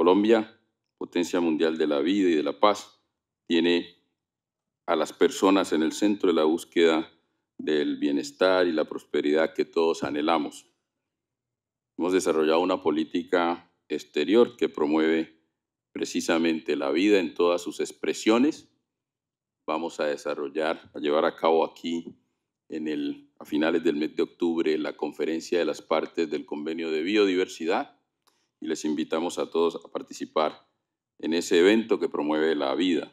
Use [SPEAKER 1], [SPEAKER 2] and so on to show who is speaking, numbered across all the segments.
[SPEAKER 1] Colombia, potencia mundial de la vida y de la paz, tiene a las personas en el centro de la búsqueda del bienestar y la prosperidad que todos anhelamos. Hemos desarrollado una política exterior que promueve precisamente la vida en todas sus expresiones. Vamos a desarrollar, a llevar a cabo aquí en el, a finales del mes de octubre la conferencia de las partes del convenio de biodiversidad y les invitamos a todos a participar en ese evento que promueve la vida.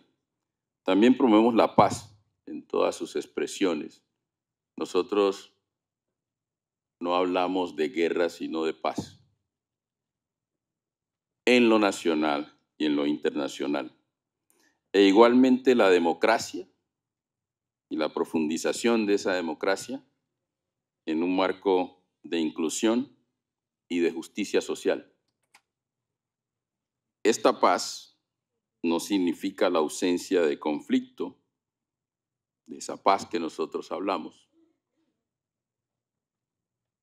[SPEAKER 1] También promovemos la paz en todas sus expresiones. Nosotros no hablamos de guerra, sino de paz, en lo nacional y en lo internacional. E igualmente la democracia y la profundización de esa democracia en un marco de inclusión y de justicia social. Esta paz no significa la ausencia de conflicto, de esa paz que nosotros hablamos.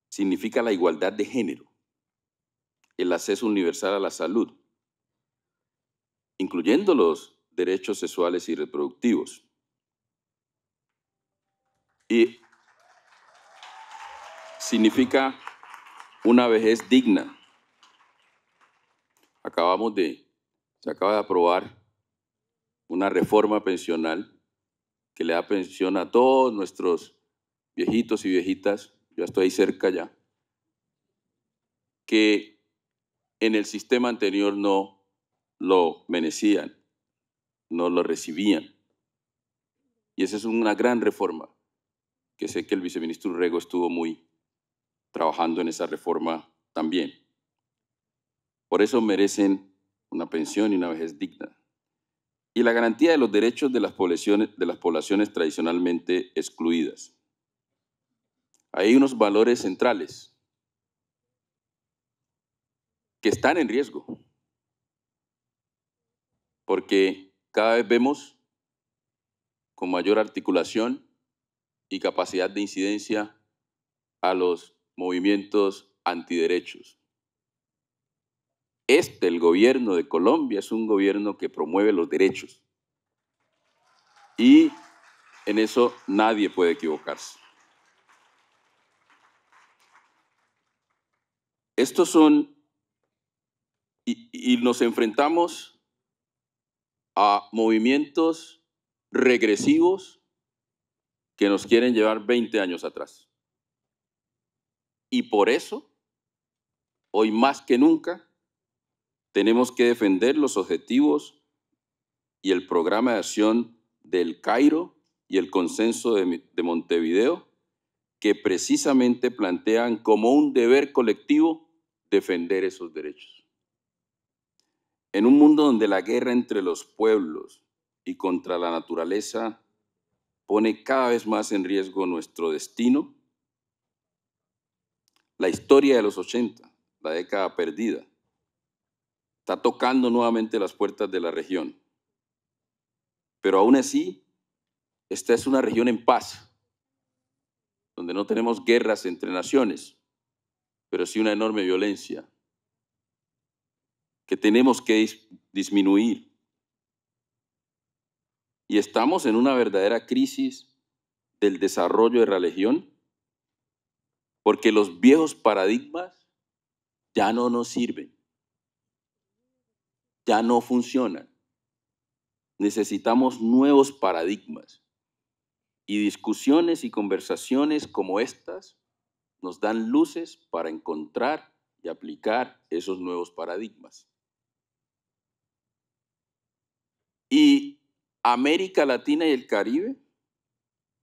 [SPEAKER 1] Significa la igualdad de género, el acceso universal a la salud, incluyendo los derechos sexuales y reproductivos. Y significa una vejez digna. Acabamos de se acaba de aprobar una reforma pensional que le da pensión a todos nuestros viejitos y viejitas, yo estoy ahí cerca ya, que en el sistema anterior no lo merecían, no lo recibían. Y esa es una gran reforma, que sé que el viceministro Urrego estuvo muy trabajando en esa reforma también. Por eso merecen una pensión y una vejez digna. Y la garantía de los derechos de las poblaciones, de las poblaciones tradicionalmente excluidas. Hay unos valores centrales que están en riesgo, porque cada vez vemos con mayor articulación y capacidad de incidencia a los movimientos antiderechos. Este, el gobierno de Colombia, es un gobierno que promueve los derechos. Y en eso nadie puede equivocarse. Estos son, y, nos enfrentamos a movimientos regresivos que nos quieren llevar 20 años atrás. Y por eso, hoy más que nunca, tenemos que defender los objetivos y el programa de acción del Cairo y el consenso de, Montevideo, que precisamente plantean como un deber colectivo defender esos derechos. En un mundo donde la guerra entre los pueblos y contra la naturaleza pone cada vez más en riesgo nuestro destino, la historia de los 80, la década perdida, está tocando nuevamente las puertas de la región. Pero aún así, esta es una región en paz, donde no tenemos guerras entre naciones, pero sí una enorme violencia que tenemos que disminuir. Y estamos en una verdadera crisis del desarrollo de la región, porque los viejos paradigmas ya no nos sirven ya no funcionan. Necesitamos nuevos paradigmas. Y discusiones y conversaciones como estas nos dan luces para encontrar y aplicar esos nuevos paradigmas. Y América Latina y el Caribe,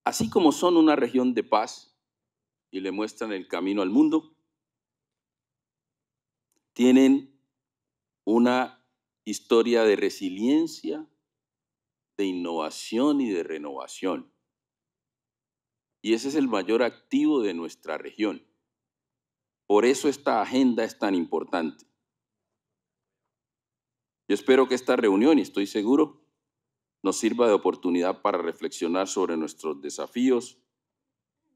[SPEAKER 1] así como son una región de paz y le muestran el camino al mundo, tienen una historia de resiliencia, de innovación y de renovación. Y ese es el mayor activo de nuestra región. Por eso esta agenda es tan importante. Yo espero que esta reunión, y estoy seguro, nos sirva de oportunidad para reflexionar sobre nuestros desafíos,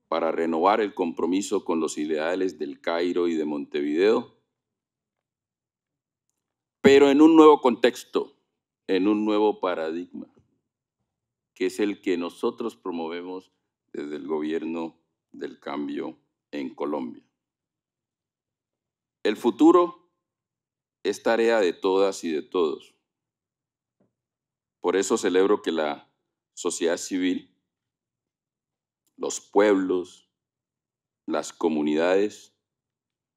[SPEAKER 1] para renovar el compromiso con los ideales del Cairo y de Montevideo pero en un nuevo contexto, en un nuevo paradigma, que es el que nosotros promovemos desde el gobierno del cambio en Colombia. El futuro es tarea de todas y de todos. Por eso celebro que la sociedad civil, los pueblos, las comunidades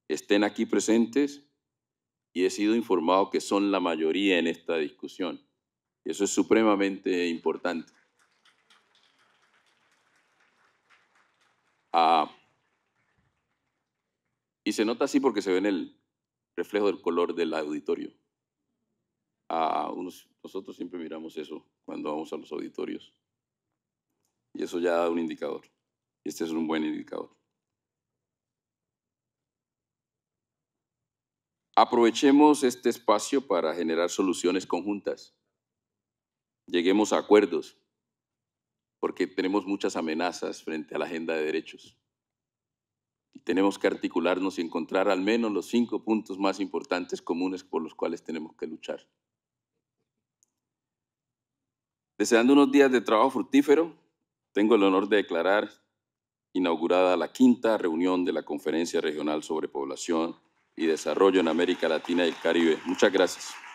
[SPEAKER 1] estén aquí presentes y he sido informado que son la mayoría en esta discusión. Y Eso es supremamente importante. Ah, y se nota así porque se ve en el reflejo del color del auditorio. Ah, nosotros siempre miramos eso cuando vamos a los auditorios. Y eso ya da un indicador. Este es un buen indicador. Aprovechemos este espacio para generar soluciones conjuntas. Lleguemos a acuerdos, porque tenemos muchas amenazas frente a la agenda de derechos. Tenemos que articularnos y encontrar al menos los cinco puntos más importantes comunes por los cuales tenemos que luchar. Deseando unos días de trabajo fructífero, tengo el honor de declarar inaugurada la quinta reunión de la Conferencia Regional sobre Población y Desarrollo en América Latina y el Caribe. Muchas gracias.